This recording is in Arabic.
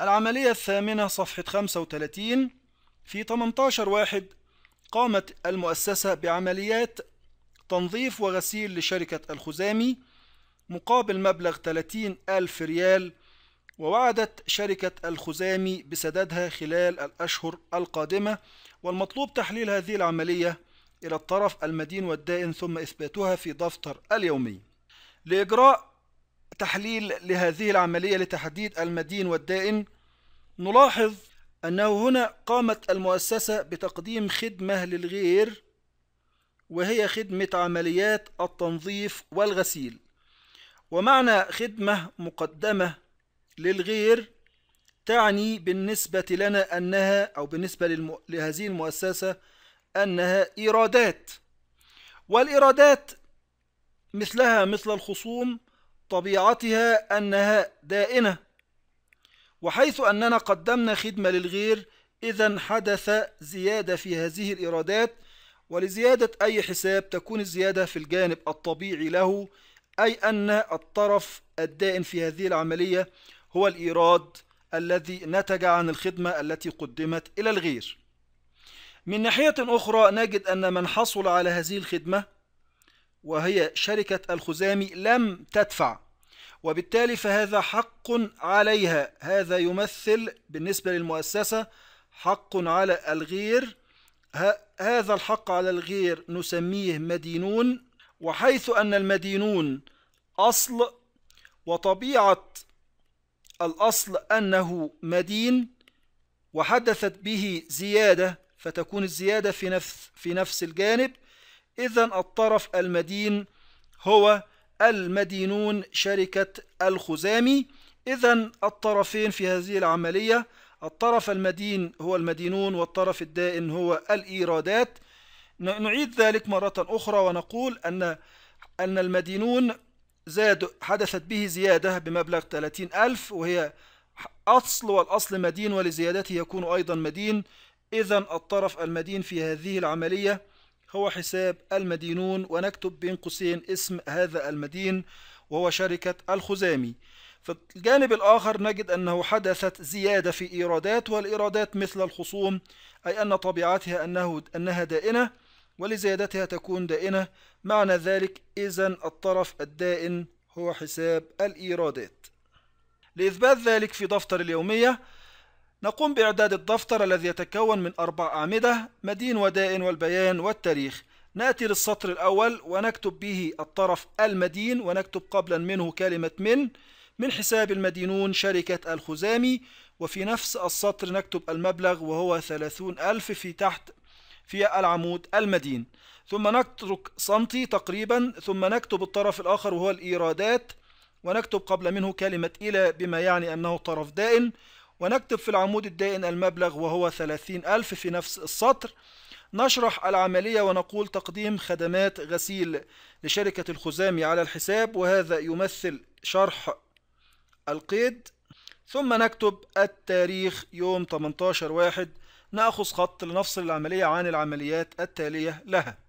العملية الثامنة صفحة 35 في 18 واحد قامت المؤسسة بعمليات تنظيف وغسيل لشركة الخزامي مقابل مبلغ 30 ألف ريال ووعدت شركة الخزامي بسدادها خلال الأشهر القادمة والمطلوب تحليل هذه العملية إلى الطرف المدين والدائن ثم إثباتها في دفتر اليومي لإجراء تحليل لهذه العملية لتحديد المدين والدائن نلاحظ أنه هنا قامت المؤسسة بتقديم خدمة للغير وهي خدمة عمليات التنظيف والغسيل ومعنى خدمة مقدمة للغير تعني بالنسبة لنا أنها أو بالنسبة للم... لهذه المؤسسة أنها إيرادات والإيرادات مثلها مثل الخصوم طبيعتها أنها دائنة وحيث أننا قدمنا خدمة للغير إذا حدث زيادة في هذه الإيرادات ولزيادة أي حساب تكون الزيادة في الجانب الطبيعي له أي أن الطرف الدائن في هذه العملية هو الإيراد الذي نتج عن الخدمة التي قدمت إلى الغير من ناحية أخرى نجد أن من حصل على هذه الخدمة وهي شركة الخزامي لم تدفع وبالتالي فهذا حق عليها هذا يمثل بالنسبة للمؤسسة حق على الغير هذا الحق على الغير نسميه مدينون وحيث أن المدينون أصل وطبيعة الأصل أنه مدين وحدثت به زيادة فتكون الزيادة في نفس, في نفس الجانب إذا الطرف المدين هو المدينون شركة الخزامي إذا الطرفين في هذه العملية الطرف المدين هو المدينون والطرف الدائن هو الإيرادات نعيد ذلك مرة أخرى ونقول أن أن المدينون زاد حدثت به زيادة بمبلغ 30 ألف وهي أصل والأصل مدين ولزيادته يكون أيضا مدين إذا الطرف المدين في هذه العملية هو حساب المدينون ونكتب بين قوسين اسم هذا المدين وهو شركة الخزامي في الجانب الآخر نجد أنه حدثت زيادة في إيرادات والإيرادات مثل الخصوم أي أن طبيعتها أنه أنها دائنة ولزيادتها تكون دائنة معنى ذلك إذا الطرف الدائن هو حساب الإيرادات لإثبات ذلك في دفتر اليومية نقوم بإعداد الدفتر الذي يتكون من أربع أعمدة مدين ودائن والبيان والتاريخ نأتي للسطر الأول ونكتب به الطرف المدين ونكتب قبلا منه كلمة من من حساب المدينون شركة الخزامي وفي نفس السطر نكتب المبلغ وهو ثلاثون ألف في تحت في العمود المدين ثم نترك سنتي تقريبا ثم نكتب الطرف الآخر وهو الإيرادات ونكتب قبل منه كلمة إلى بما يعني أنه طرف دائن ونكتب في العمود الدائن المبلغ وهو 30 ألف في نفس السطر نشرح العملية ونقول تقديم خدمات غسيل لشركة الخزامي على الحساب وهذا يمثل شرح القيد ثم نكتب التاريخ يوم 18 واحد نأخذ خط لنفصل العملية عن العمليات التالية لها